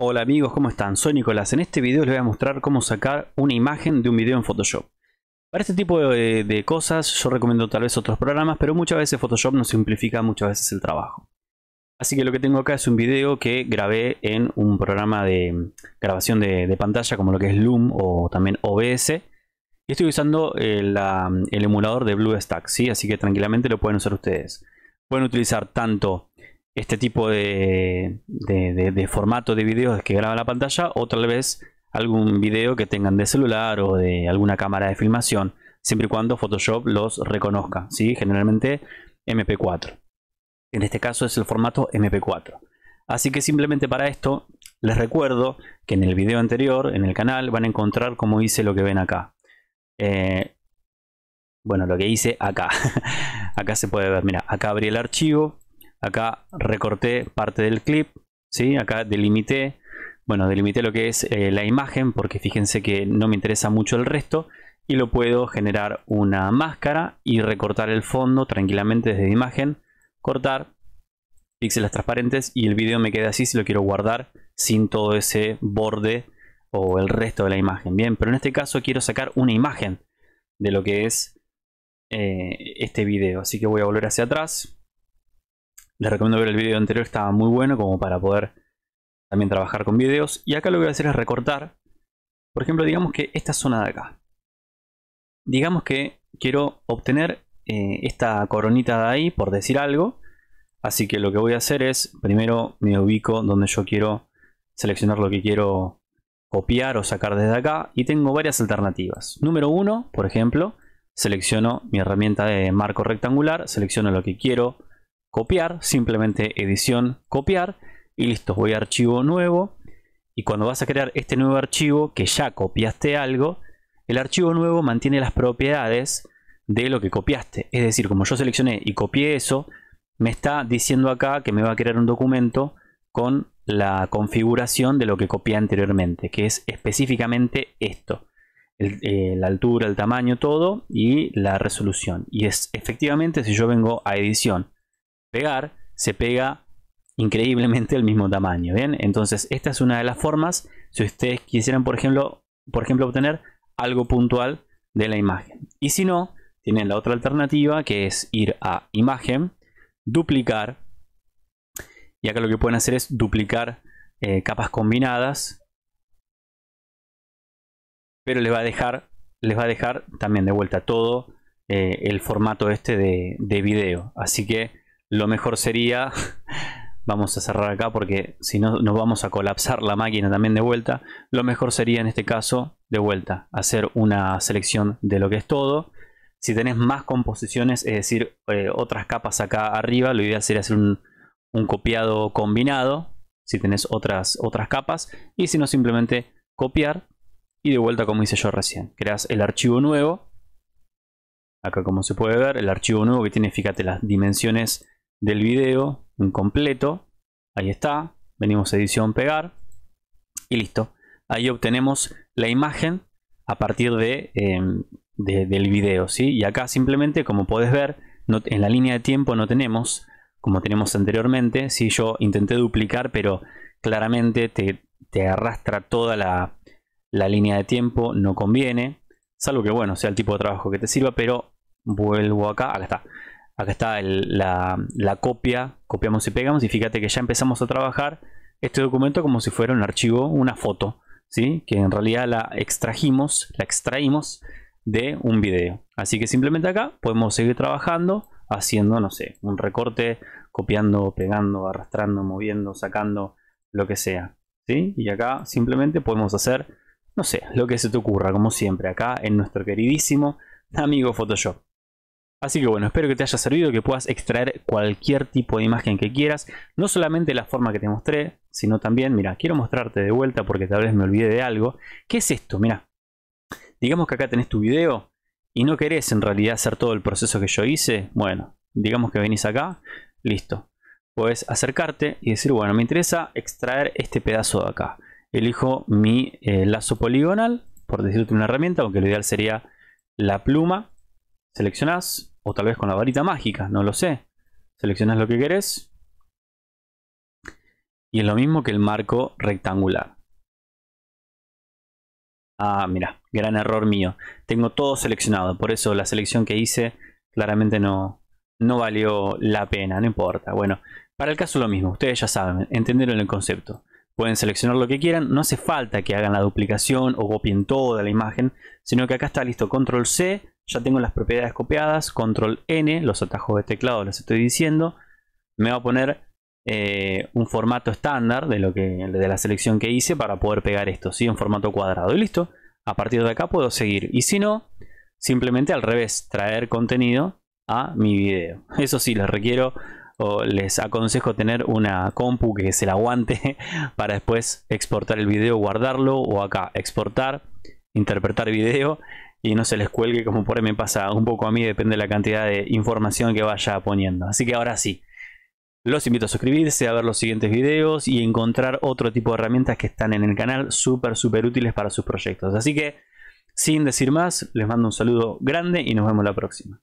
Hola amigos, ¿cómo están? Soy Nicolás. En este video les voy a mostrar cómo sacar una imagen de un video en Photoshop. Para este tipo de, cosas yo recomiendo tal vez otros programas, pero muchas veces Photoshop nos simplifica muchas veces el trabajo. Así que lo que tengo acá es un video que grabé en un programa de grabación de, pantalla como lo que es Loom o también OBS. Y estoy usando eh, el, emulador de blue ¿sí? así que tranquilamente lo pueden usar ustedes. Pueden utilizar tanto este tipo de, formato de videos que graba la pantalla o tal vez algún video que tengan de celular o de alguna cámara de filmación, siempre y cuando Photoshop los reconozca, generalmente MP4. En este caso es el formato MP4. Así que simplemente para esto les recuerdo que en el video anterior, en el canal, van a encontrar cómo hice lo que ven acá. Eh, bueno, lo que hice acá. acá se puede ver, mira, acá abrí el archivo, acá recorté parte del clip, ¿sí? acá delimité, bueno, delimité lo que es eh, la imagen porque fíjense que no me interesa mucho el resto y lo puedo generar una máscara y recortar el fondo tranquilamente desde imagen, cortar, píxeles transparentes y el video me queda así si lo quiero guardar sin todo ese borde o el resto de la imagen. Bien, pero en este caso quiero sacar una imagen de lo que es eh, este video, así que voy a volver hacia atrás les recomiendo ver el video anterior, estaba muy bueno como para poder también trabajar con videos. Y acá lo que voy a hacer es recortar. Por ejemplo, digamos que esta zona de acá. Digamos que quiero obtener eh, esta coronita de ahí, por decir algo. Así que lo que voy a hacer es, primero me ubico donde yo quiero seleccionar lo que quiero copiar o sacar desde acá. Y tengo varias alternativas. Número uno, por ejemplo, selecciono mi herramienta de marco rectangular, selecciono lo que quiero copiar, simplemente edición, copiar y listo, voy a archivo nuevo y cuando vas a crear este nuevo archivo que ya copiaste algo, el archivo nuevo mantiene las propiedades de lo que copiaste, es decir, como yo seleccioné y copié eso, me está diciendo acá que me va a crear un documento con la configuración de lo que copié anteriormente, que es específicamente esto. Eh, la altura, el tamaño, todo y la resolución. Y es efectivamente si yo vengo a edición, pegar, se pega increíblemente el mismo tamaño. ¿bien? Entonces, esta es una de las formas. Si ustedes quisieran, por ejemplo, por ejemplo, obtener algo puntual de la imagen. Y si no, tienen la otra alternativa que es ir a imagen, duplicar. Y acá lo que pueden hacer es duplicar eh, capas combinadas. Pero les va a dejar, les va a dejar también de vuelta todo eh, el formato este de, de video. Así que lo mejor sería, vamos a cerrar acá porque si no nos vamos a colapsar la máquina también de vuelta, lo mejor sería en este caso, de vuelta, hacer una selección de lo que es todo. Si tenés más composiciones, es decir, eh, otras capas acá arriba, lo ideal sería hacer un, copiado combinado, si tenés otras, otras capas, y si no simplemente copiar y de vuelta como hice yo recién, creas el archivo nuevo, acá como se puede ver, el archivo nuevo que tiene, fíjate, las dimensiones del video en completo. Ahí está. Venimos a edición pegar. Y listo. Ahí obtenemos la imagen a partir de, em, del video. ¿sí? Y acá simplemente, como puedes ver, en la línea de tiempo no tenemos, como tenemos anteriormente. Si yo intenté duplicar, pero claramente te, arrastra toda la, la línea de tiempo. No conviene. Salvo que, bueno, sea el tipo de trabajo que te sirva, pero vuelvo acá. Acá está. Acá está la, la copia, copiamos y pegamos y fíjate que ya empezamos a trabajar este documento como si fuera un archivo, una foto, ¿sí? que en realidad la extrajimos, la extraímos de un video. Así que simplemente acá podemos seguir trabajando haciendo, no sé, un recorte, copiando, pegando, arrastrando, moviendo, sacando, lo que sea. ¿sí? Y acá simplemente podemos hacer, no sé, lo que se te ocurra, como siempre, acá en nuestro queridísimo amigo Photoshop. Así que bueno, espero que te haya servido, que puedas extraer cualquier tipo de imagen que quieras, no solamente la forma que te mostré, sino también, mira, quiero mostrarte de vuelta porque tal vez me olvidé de algo. ¿Qué es esto? Mira, digamos que acá tenés tu video y no querés en realidad hacer todo el proceso que yo hice. Bueno, digamos que venís acá, listo. Puedes acercarte y decir, bueno, me interesa extraer este pedazo de acá. Elijo mi eh, lazo poligonal, por decirte una herramienta, aunque lo ideal sería la pluma Seleccionás, o tal vez con la varita mágica, no lo sé. Seleccionás lo que querés. Y es lo mismo que el marco rectangular. Ah, mira, gran error mío. Tengo todo seleccionado, por eso la selección que hice claramente no, no valió la pena, no importa. Bueno, para el caso lo mismo, ustedes ya saben, entenderon el concepto. Pueden seleccionar lo que quieran, no hace falta que hagan la duplicación o copien toda la imagen, sino que acá está listo control C, ya tengo las propiedades copiadas, control N, los atajos de teclado les estoy diciendo, me va a poner eh, un formato estándar de, lo que, de la selección que hice para poder pegar esto, ¿sí? en formato cuadrado y listo, a partir de acá puedo seguir y si no, simplemente al revés, traer contenido a mi video, eso sí, les requiero o les aconsejo tener una compu que se la aguante para después exportar el video, guardarlo o acá exportar, interpretar video y no se les cuelgue como por ahí me pasa un poco a mí, depende de la cantidad de información que vaya poniendo. Así que ahora sí, los invito a suscribirse, a ver los siguientes videos y encontrar otro tipo de herramientas que están en el canal súper, súper útiles para sus proyectos. Así que, sin decir más, les mando un saludo grande y nos vemos la próxima.